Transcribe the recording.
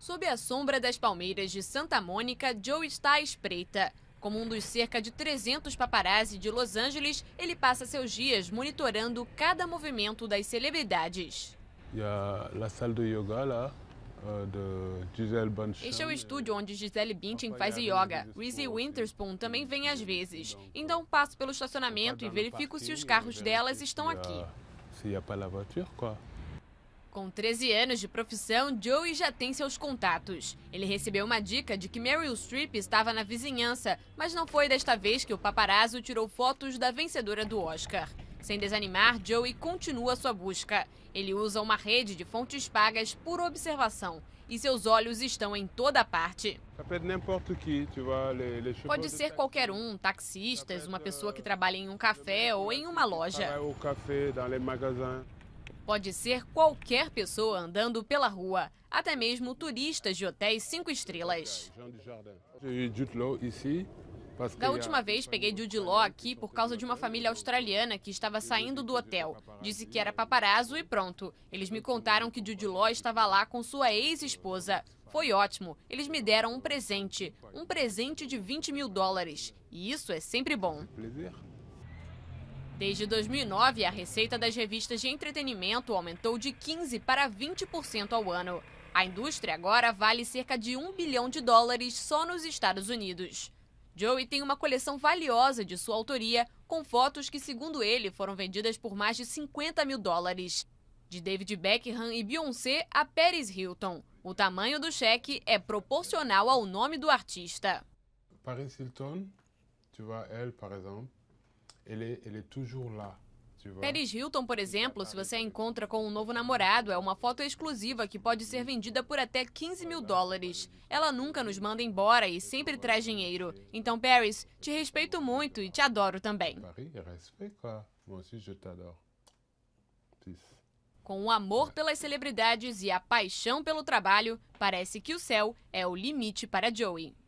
Sob a sombra das palmeiras de Santa Mônica, Joe está à espreita. Como um dos cerca de 300 paparazzi de Los Angeles, ele passa seus dias monitorando cada movimento das celebridades. este é o estúdio onde Gisele Bündchen faz yoga. Reese Winterspoon também vem às vezes. Então passo pelo estacionamento e verifico se os carros delas estão aqui. Se há pas com 13 anos de profissão, Joey já tem seus contatos. Ele recebeu uma dica de que Meryl Streep estava na vizinhança, mas não foi desta vez que o paparazzo tirou fotos da vencedora do Oscar. Sem desanimar, Joey continua sua busca. Ele usa uma rede de fontes pagas por observação e seus olhos estão em toda parte. Tá Pode ser qualquer um, taxistas, uma pessoa que euh, trabalha em um café ou em uma loja pode ser qualquer pessoa andando pela rua, até mesmo turistas de hotéis cinco estrelas. Da última vez peguei Jude Law aqui por causa de uma família australiana que estava saindo do hotel. Disse que era paparazzo e pronto. Eles me contaram que Jude Law estava lá com sua ex-esposa. Foi ótimo. Eles me deram um presente. Um presente de 20 mil dólares. E isso é sempre bom. Desde 2009, a receita das revistas de entretenimento aumentou de 15% para 20% ao ano. A indústria agora vale cerca de 1 bilhão de dólares só nos Estados Unidos. Joey tem uma coleção valiosa de sua autoria, com fotos que, segundo ele, foram vendidas por mais de 50 mil dólares. De David Beckham e Beyoncé a Paris Hilton. O tamanho do cheque é proporcional ao nome do artista. Paris Hilton, tu vois elle, par exemple, ele, ele é toujours lá. Paris Hilton, por exemplo, tá se você a encontra com um novo namorado, é uma foto exclusiva que pode ser vendida por até 15 mil dólares. Ela nunca nos manda embora e sempre traz dinheiro. Então, Paris, te respeito muito e te adoro também. Com o amor pelas celebridades e a paixão pelo trabalho, parece que o céu é o limite para Joey.